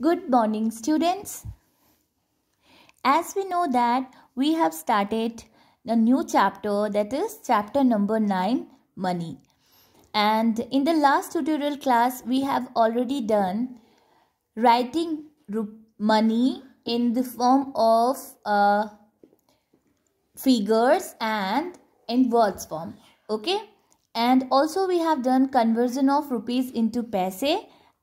Good morning students. As we know that we have started a new chapter that is chapter number 9 money. And in the last tutorial class we have already done writing money in the form of uh, figures and in words form. Okay. And also we have done conversion of rupees into paise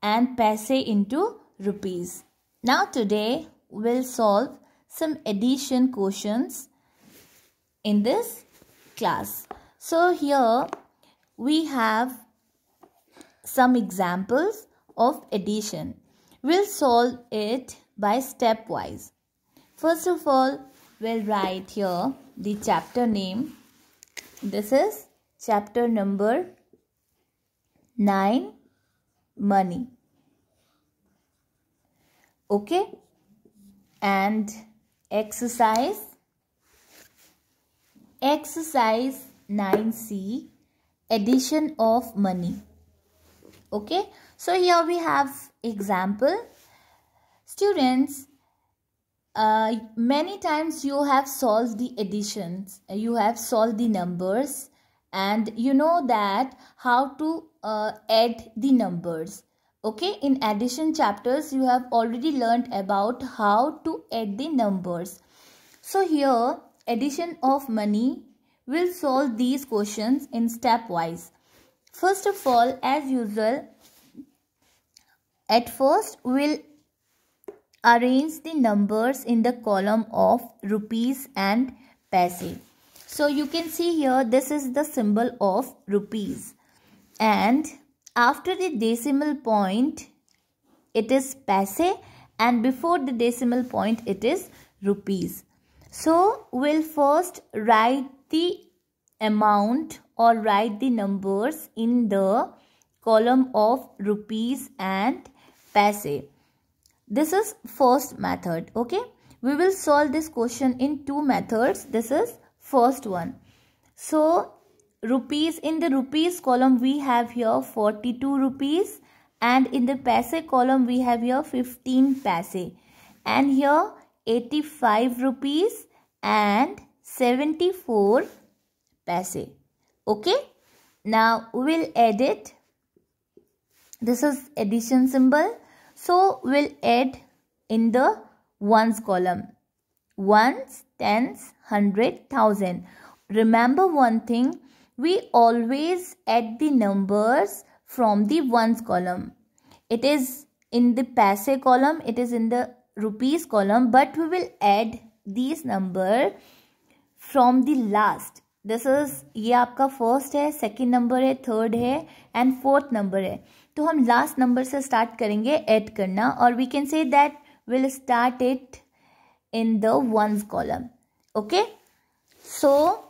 and paise into rupees. Now today we'll solve some addition questions in this class. So here we have some examples of addition. We'll solve it by stepwise. First of all, we'll write here the chapter name. This is chapter number 9 money okay and exercise exercise 9c addition of money okay so here we have example students uh, many times you have solved the additions you have solved the numbers and you know that how to uh, add the numbers okay in addition chapters you have already learned about how to add the numbers so here addition of money will solve these questions in stepwise first of all as usual at first we'll arrange the numbers in the column of rupees and paise so you can see here this is the symbol of rupees and after the decimal point, it is paise and before the decimal point, it is rupees. So, we'll first write the amount or write the numbers in the column of rupees and paise. This is first method, okay? We will solve this question in two methods. This is first one. So, rupees in the rupees column we have here 42 rupees and in the paise column we have here 15 paise and here 85 rupees and 74 paise okay now we'll add it this is addition symbol so we'll add in the ones column ones tens hundred thousand remember one thing we always add the numbers from the ones column. It is in the paise column, it is in the rupees column, but we will add these number from the last. This is your first, hai, second number, hai, third hai, and fourth number. So we last number se start karenge, add karna, or we can say that we will start it in the ones column. Okay? So,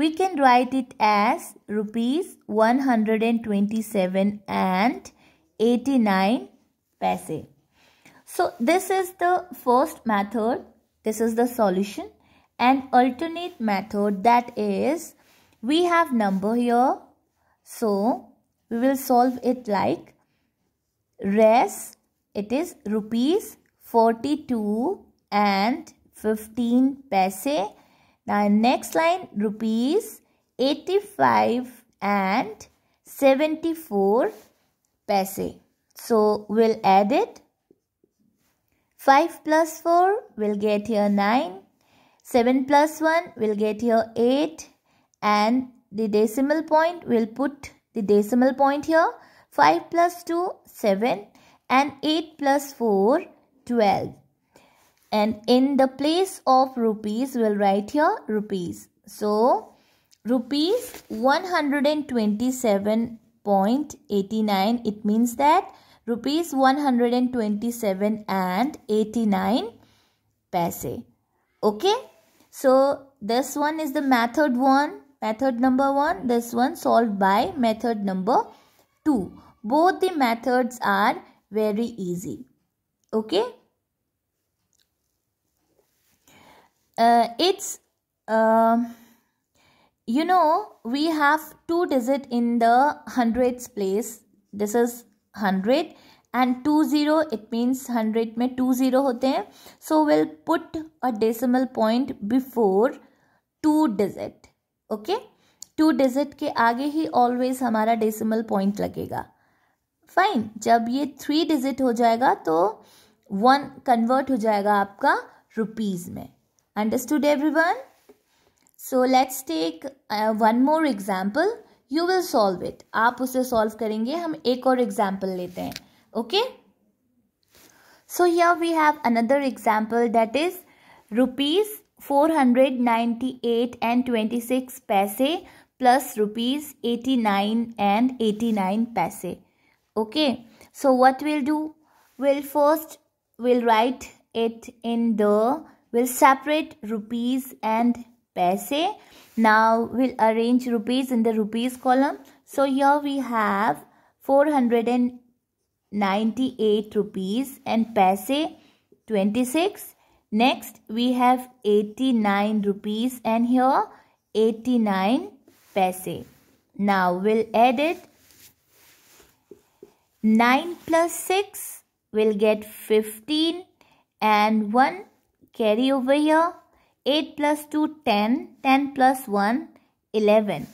We can write it as rupees 127 and 89 paise. So this is the first method. This is the solution. And alternate method that is we have number here. So we will solve it like res it is rupees 42 and 15 paise now next line rupees 85 and 74 paise. So we'll add it. 5 plus 4 will get here 9. 7 plus 1 will get here 8. And the decimal point will put the decimal point here. 5 plus 2 7 and 8 plus 4 12 and in the place of rupees we'll write here rupees so rupees 127.89 it means that rupees 127 and 89 paise okay so this one is the method one method number one this one solved by method number two both the methods are very easy okay uh, it's uh, you know we have two digit in the hundreds place this is 100 and 20 it means 100 mein 20 hote hain so we'll put a decimal point before two digit okay two digit के आगे ही always हमारा decimal point लगेगा fine जब ये three digit हो जाएगा तो वन कन्वर्ट हो जाएगा आपका रुपीज़ में Understood everyone? So let's take uh, one more example. You will solve it. आप उसे solve करेंगे हम एक और example लेते हैं Okay? So here we have another example that is rupees 498 and 26 paise plus rupees 89 and 89 paise. Okay. So what we'll do? We'll first, we'll write it in the We'll separate rupees and paise. Now we'll arrange rupees in the rupees column. So here we have 498 rupees and paise 26. Next we have 89 rupees and here 89 paise. Now we'll add it. 9 plus 6 will get 15 and 1 carry over here. 8 plus 2, 10. 10 plus 1, 11.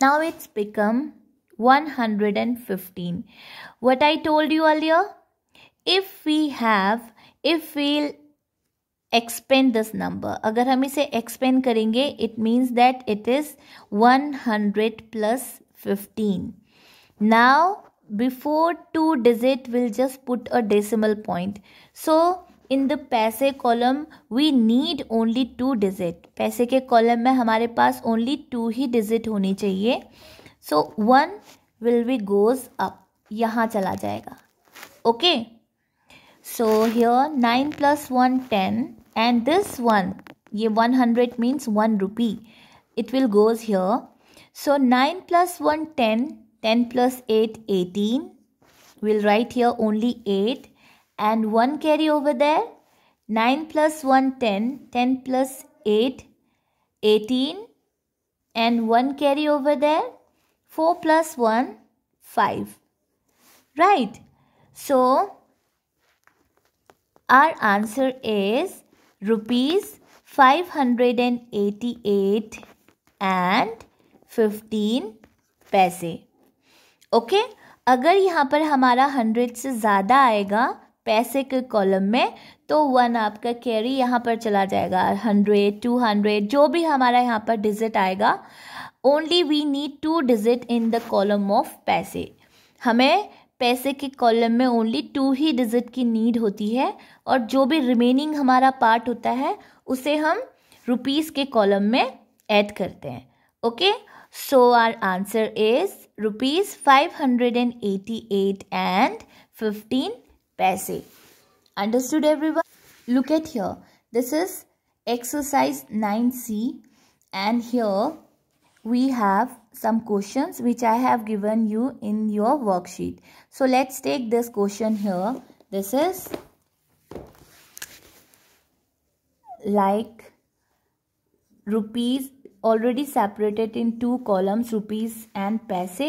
Now it's become 115. What I told you earlier, if we have, if we'll expand this number, अगर हम इसे expand करेंगे, it means that it is 100 plus 15. Now, before two digit, we'll just put a decimal point. So, in the paise column we need only two digit पैसे के column में हमारे पास only two ही डिजिट होनी चाहिए so one will be goes up यहाँ चला जाएगा okay so here nine plus one ten and this one ये one hundred means one rupee it will goes here so nine plus one ten ten plus eight eighteen will write here only eight and 1 carry over there. 9 plus 1, 10. 10 plus 8, 18. And 1 carry over there. 4 plus 1, 5. Right. So, our answer is rupees 588 and 15 paise. okay? अगर यहाँ पर हमारा hundred से ज़्यादा आएगा पैसे के column में तो वन आपका कैरी यहाँ पर चला जाएगा हंड्रेड टू हंड्रेड जो भी हमारा यहाँ पर डिजिट आएगा only we need two digit in the column of paise हमें पैसे के कॉलम में ओनली टू ही डिजिट की नीड होती है और जो भी रिमेनिंग हमारा पार्ट होता है उसे हम रुपीज़ के कॉलम में ऐड करते हैं okay so our answer is rupees five hundred and eighty eight and fifteen passe. Understood everyone? Look at here. This is exercise 9C and here we have some questions which I have given you in your worksheet. So let's take this question here. This is like rupees already separated in two columns rupees and paise.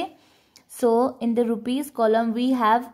So in the rupees column we have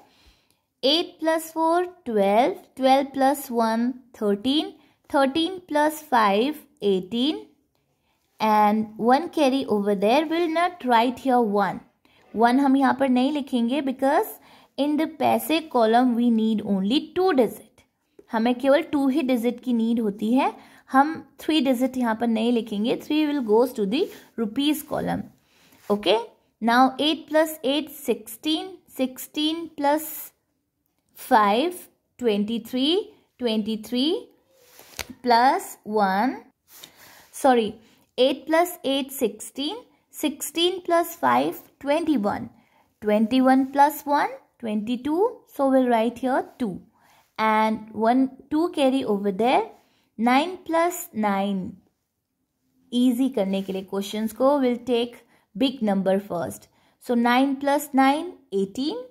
eight plus four twelve twelve plus one thirteen thirteen plus five eighteen and one carry over there will not write your one one हम यहाँ पर नहीं लिखेंगे because in the paise column we need only two digit हमें केवल two ही digit की need होती है हम थ्री डिजिट यहाँ पर नहीं लिखेंगे three will goes to the rupees column okay now eight plus eight sixteen sixteen plus 5, 23, 23 plus 1. Sorry, 8 plus 8, 16. 16 plus 5, 21. 21 plus 1, 22. So we'll write here 2. And 1, 2 carry over there. 9 plus 9. Easy करने के लिए questions को we'll take big number first. So 9 plus 9, 18.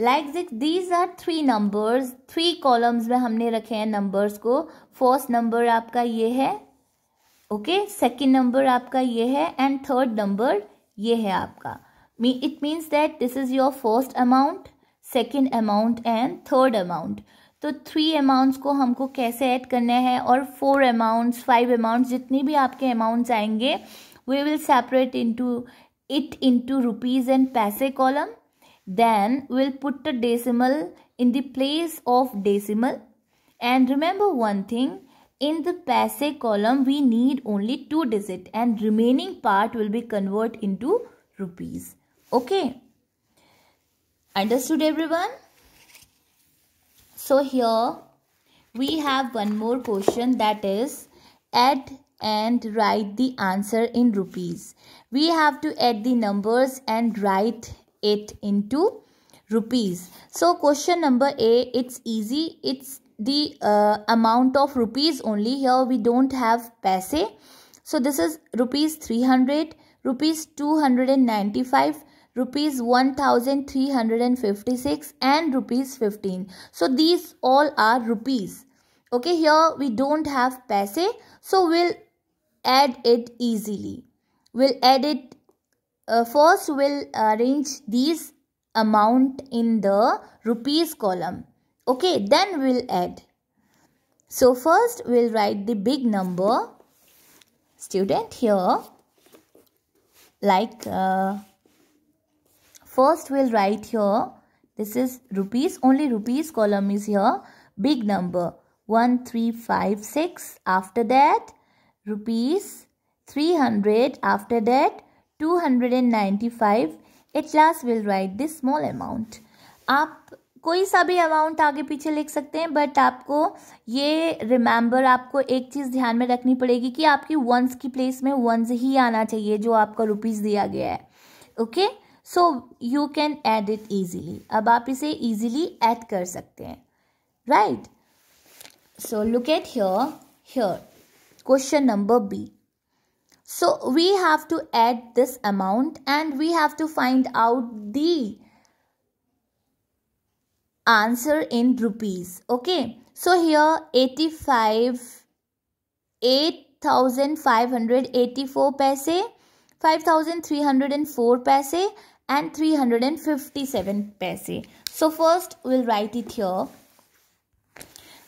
Like this these are three numbers three columns में हमने रखे हैं numbers को first number आपका ये है ओके सेकेंड नंबर आपका ये है एंड थर्ड नंबर ये है आपका मी it means that this is your first amount second amount and third amount तो थ्री अमाउंट्स को हमको कैसे ऐड करना है और फोर अमाउंट्स फाइव अमाउंट्स जितनी भी आपके अमाउंट्स आएंगे we will separate into it into rupees and paise column Then we'll put a decimal in the place of decimal. And remember one thing, in the passe column we need only two digit and remaining part will be convert into rupees. Okay. Understood everyone? So here we have one more question that is add and write the answer in rupees. We have to add the numbers and write it into rupees. So question number A, it's easy. It's the uh, amount of rupees only. Here we don't have paise. So this is rupees 300, rupees 295, rupees 1356 and rupees 15. So these all are rupees. Okay, here we don't have paise. So we'll add it easily. We'll add it uh, first we'll arrange these amount in the rupees column okay then we'll add so first we'll write the big number student here like uh, first we'll write here this is rupees only rupees column is here big number 1356 after that rupees 300 after that 295 at last will write this small amount आप कोई सा भी amount आगे पीछे लिख सकते हैं but आपको ये रिमेंबर आपको एक चीज़ ध्यान में रखनी पड़ेगी कि आपकी वंस की प्लेस में वंस ही आना चाहिए जो आपका रुपीज़ दिया गया है okay so you can add it easily अब आप इसे ईजीली ऐड कर सकते हैं right so look at here here question number B So we have to add this amount and we have to find out the answer in rupees. Okay. So here 85, 8,584 paise, 5,304 paise and 357 paise. So first we'll write it here.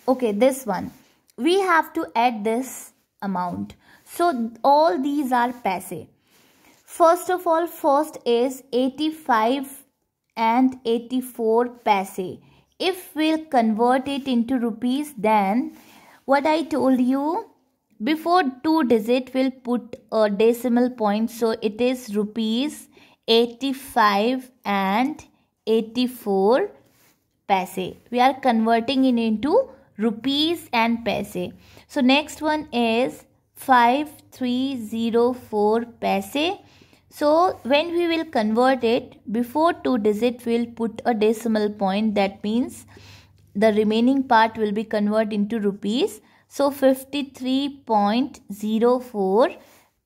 Okay, this one. We have to add this amount. So all these are passe. First of all, first is 85 and 84 paise. If we'll convert it into rupees, then what I told you, before two digit, we'll put a decimal point. So it is rupees 85 and 84 paise. We are converting it into rupees and paise. So next one is 5304 paise. So when we will convert it before two digit we'll put a decimal point that means the remaining part will be converted into rupees. So 53.04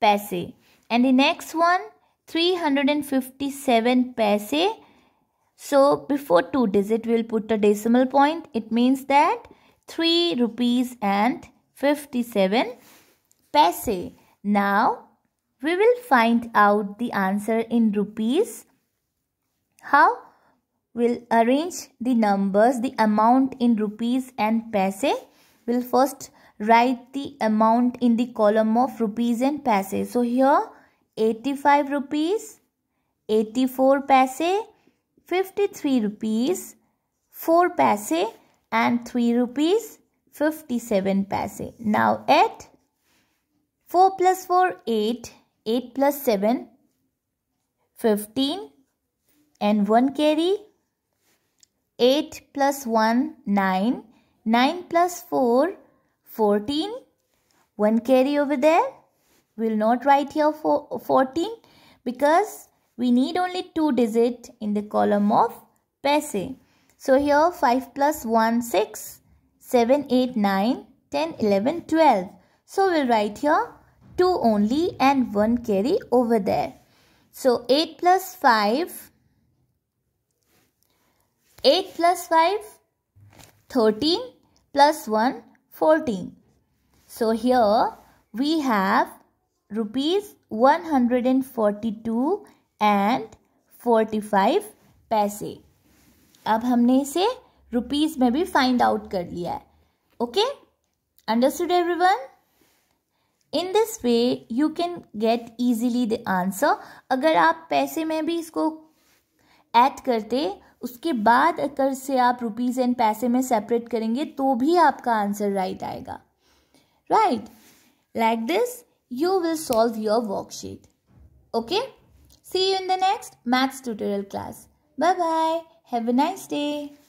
paise. And the next one 357 paise. So before two digit we'll put a decimal point. It means that 3 rupees and 57 paise. Now we will find out the answer in rupees. How? We'll arrange the numbers, the amount in rupees and paise. We'll first write the amount in the column of rupees and paise. So here 85 rupees, 84 paise, 53 rupees, 4 paise and 3 rupees 57 paise. Now at 4 plus 4, 8. 8 plus 7, 15. And 1 carry. 8 plus 1, 9. 9 plus 4, 14. 1 carry over there. We will not write here for 14 because we need only 2 digit in the column of passe. So here 5 plus 1, 6, 7, 8, 9, 10, 11, 12. So we'll write here 2 only and 1 carry over there. So 8 plus 5, 8 plus 5, 13 plus 1, 14. So here we have rupees 142 and 45 paise. Ab humne ise rupees mein bhi find out kar liya Okay? Understood everyone? In this way you can get easily the answer अगर आप पैसे में भी इसको add करते उसके बाद अगर से आप रुपीज एंड पैसे में सेपरेट करेंगे तो भी आपका आंसर राइट right आएगा right like this you will solve your worksheet okay see you in the next maths tutorial class bye bye have a nice day